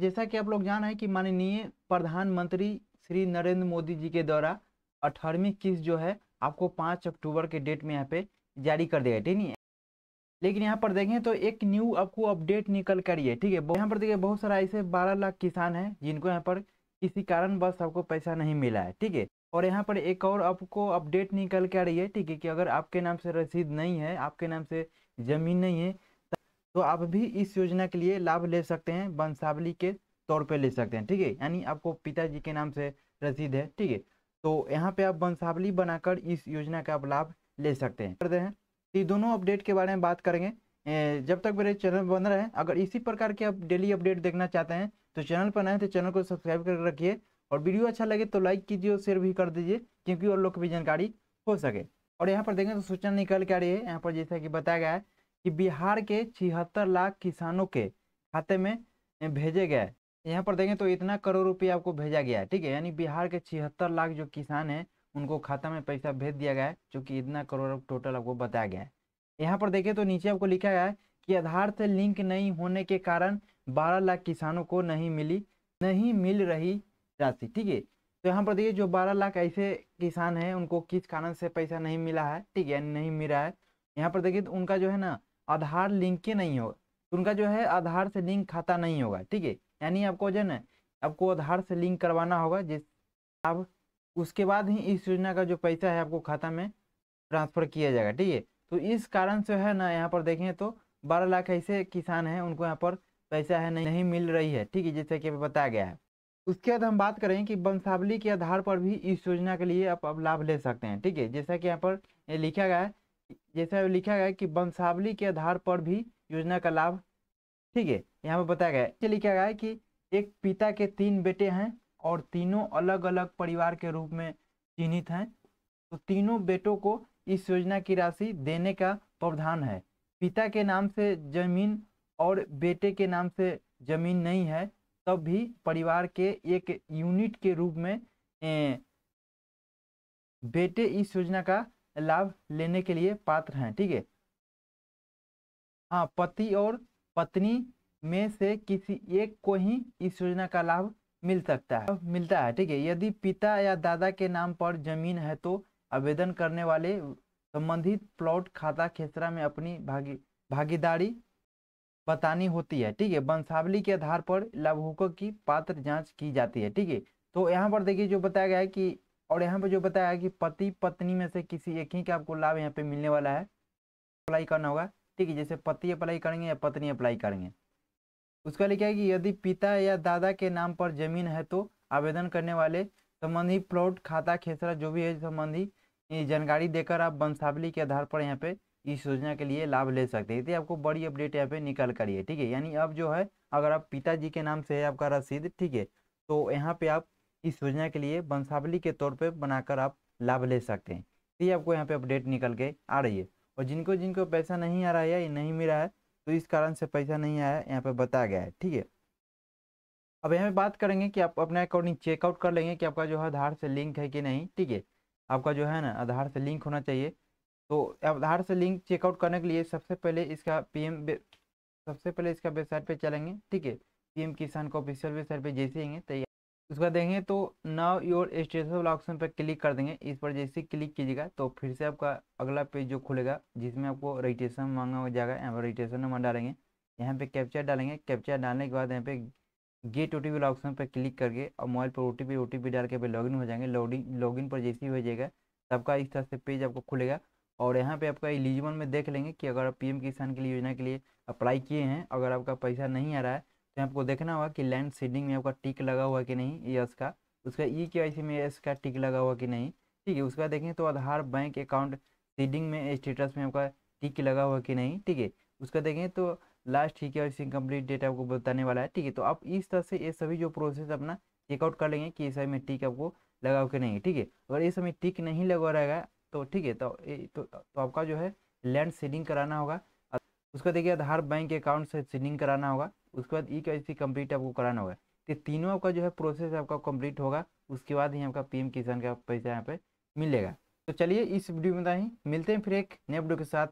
जैसा कि आप लोग जान है कि माननीय प्रधानमंत्री श्री नरेंद्र मोदी जी के द्वारा अठारहवीं किस्त जो है आपको पाँच अक्टूबर के डेट में यहाँ पे जारी कर दिया है ठीक है लेकिन यहाँ पर देखें तो एक न्यू आपको अपडेट निकल कर ये ठीक है यहाँ पर देखिए बहुत सारा ऐसे बारह लाख किसान हैं जिनको यहाँ पर किसी कारण बस आपको पैसा नहीं मिला है ठीक है और यहाँ पर एक और आपको अपडेट निकल के आ रही है ठीक है कि अगर आपके नाम से रसीद नहीं है आपके नाम से ज़मीन नहीं है तो आप भी इस योजना के लिए लाभ ले सकते हैं वंशावली के तौर पे ले सकते हैं ठीक है यानी आपको पिताजी के नाम से रसीद है ठीक है तो यहाँ पे आप वंशावली बनाकर इस योजना का आप लाभ ले सकते हैं करते हैं तो ये दोनों अपडेट के बारे में बात करेंगे जब तक मेरे चैनल बन रहे हैं अगर इसी प्रकार के आप डेली अपडेट देखना चाहते हैं तो चैनल पर नए तो चैनल को सब्सक्राइब कर रखिए और वीडियो अच्छा लगे तो लाइक कीजिए और शेयर भी कर दीजिए क्योंकि और लोग को भी जानकारी हो सके और यहाँ पर देखें तो सूचना निकल के आ रही है यहाँ पर जैसा कि बताया गया है कि बिहार के छिहत्तर लाख किसानों के खाते में भेजे गए यहाँ पर देखें तो इतना करोड़ रुपया आपको भेजा गया है ठीक है यानी बिहार के छिहत्तर लाख जो किसान हैं उनको खाता में पैसा भेज दिया गया है जो कि इतना करोड़ टोटल आपको बताया गया है यहाँ पर देखें तो नीचे आपको लिखा गया है कि आधार से लिंक नहीं होने के कारण बारह लाख किसानों को नहीं मिली नहीं मिल रही राशि ठीक है तो यहाँ पर देखिए जो बारह लाख ऐसे किसान हैं उनको किस कारण से पैसा नहीं मिला है ठीक है नहीं मिला है यहाँ पर देखिए तो उनका जो है ना आधार लिंक के नहीं होगा तो उनका जो है आधार से लिंक खाता नहीं होगा ठीक है यानी आपको जो है ना आपको आधार से लिंक करवाना होगा जिस अब उसके बाद ही इस योजना का जो पैसा है आपको खाता में ट्रांसफर किया जाएगा ठीक है तो इस कारण से है ना यहाँ पर देखें तो बारह लाख ऐसे किसान हैं उनको यहाँ पर पैसा है नहीं, नहीं मिल रही है ठीक है जैसे कि बताया गया है उसके बाद हम बात करें कि वंशावली के आधार पर भी इस योजना के लिए आप अब लाभ ले सकते हैं ठीक है जैसा कि यहाँ पर लिखा गया है जैसे लिखा गया कि वंशावली के आधार पर भी योजना का लाभ ठीक है यहाँ पर बताया गया है लिखा गया है कि एक पिता के तीन बेटे हैं और तीनों अलग अलग परिवार के रूप में चिन्हित हैं तो तीनों बेटों को इस योजना की राशि देने का प्रावधान है पिता के नाम से जमीन और बेटे के नाम से जमीन नहीं है तब भी परिवार के एक यूनिट के रूप में बेटे इस योजना का लाभ लेने के लिए पात्र हैं ठीक है हाँ पति और पत्नी में से किसी एक को ही इस योजना का लाभ मिल सकता है मिलता है ठीक है यदि पिता या दादा के नाम पर जमीन है तो आवेदन करने वाले संबंधित प्लॉट खाता खेसरा में अपनी भागी भागीदारी बतानी होती है ठीक है वंशावली के आधार पर लाभुकों की पात्र जांच की जाती है ठीक है तो यहाँ पर देखिए जो बताया गया है कि और यहाँ पे जो बताया कि पति पत्नी में से किसी एक ही का आपको लाभ यहाँ पे मिलने वाला है अप्लाई करना होगा ठीक है जैसे पति अप्लाई करेंगे या पत्नी अप्लाई करेंगे उसका लिखा है कि यदि पिता या दादा के नाम पर जमीन है तो आवेदन करने वाले संबंधी प्लॉट खाता खेसरा जो भी है संबंधी जानकारी देकर आप वंशावली के आधार पर यहाँ पे इस योजना के लिए लाभ ले सकते हैं यदि आपको बड़ी अपडेट यहाँ पे निकल करिए ठीक है यानी अब जो है अगर आप पिताजी के नाम से है आपका रसीद ठीक है तो यहाँ पे आप इस योजना के लिए वंशावली के तौर पर बनाकर आप लाभ ले सकते हैं तो ये आपको यहाँ पे अपडेट निकल के आ रही है और जिनको जिनको पैसा नहीं आ रहा है या नहीं मिला है तो इस कारण से पैसा नहीं आया यहाँ पे बताया गया है ठीक है अब यहाँ पे बात करेंगे कि आप अपने अकॉर्डिंग चेकआउट कर लेंगे कि आपका जो है आधार से लिंक है कि नहीं ठीक है आपका जो है ना आधार से लिंक होना चाहिए तो आधार से लिंक चेकआउट करने के लिए सबसे पहले इसका पी सबसे पहले इसका वेबसाइट पर चलेंगे ठीक है पी किसान को ऑफिशियल वेबसाइट पर जैसे ही तैयार उसके बाद देखेंगे तो नाव योर स्टेटस ऑप्शन पर क्लिक कर देंगे इस पर जैसे क्लिक कीजिएगा तो फिर से आपका अगला पेज जो खुलेगा जिसमें आपको रजिस्ट्रेशन मांगा जाएगा यहाँ पर रजिस्ट्रेशन नंबर डालेंगे यहाँ पे कैप्चर डालेंगे कैप्चर डालने के बाद यहाँ पे गेट ओ टी वाला ऑप्शन पर क्लिक करके और मोबाइल पर O T P O T P डाल के लॉग इन हो जाएंगे लॉगिन इन पर जैसे ही हो जाएगा आपका इस तरह से पेज आपको खुलेगा और यहाँ पर आपका एलिजिबल में देख लेंगे कि अगर आप एम किसान के लिए योजना के लिए अप्लाई किए हैं अगर आपका पैसा नहीं आ रहा है तो आपको देखना होगा कि लैंड सीडिंग में आपका टिक लगा हुआ कि नहीं यस का उसका ई के आई में एस का टिक लगा हुआ कि नहीं ठीक है उसका देखें तो आधार बैंक अकाउंट सीडिंग में स्टेटस में आपका टिक लगा हुआ कि नहीं ठीक है उसका देखें तो लास्ट ठीक है सी कंप्लीट डेट आपको बताने वाला है ठीक है तो आप इस तरह से ये सभी जो प्रोसेस अपना चेकआउट कर लेंगे कि इस में टिक आपको लगाओ कि नहीं ठीक है अगर इस समय टिक नहीं लगा रहेगा तो ठीक है तो, तो तो आपका जो है लैंड सीडिंग कराना होगा उसका देखिए आधार बैंक अकाउंट से सीडिंग कराना होगा उसके बाद ई e का सी कम्प्लीट आपको कराना होगा तो तीनों आपका जो है प्रोसेस आपका कंप्लीट होगा उसके बाद ही आपका पीएम किसान का पैसा यहाँ पे मिलेगा तो चलिए इस वीडियो में ही मिलते हैं फिर एक नए वीडियो के साथ